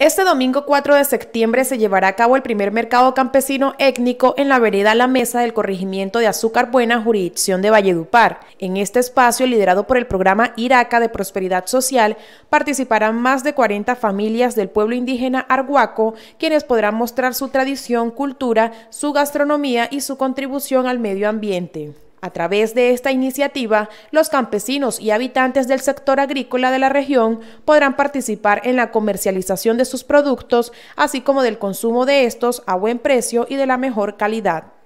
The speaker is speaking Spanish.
Este domingo 4 de septiembre se llevará a cabo el primer mercado campesino étnico en la vereda La Mesa del corregimiento de Azúcar Buena, jurisdicción de Valledupar. En este espacio, liderado por el programa Iraca de Prosperidad Social, participarán más de 40 familias del pueblo indígena Arhuaco, quienes podrán mostrar su tradición, cultura, su gastronomía y su contribución al medio ambiente. A través de esta iniciativa, los campesinos y habitantes del sector agrícola de la región podrán participar en la comercialización de sus productos, así como del consumo de estos a buen precio y de la mejor calidad.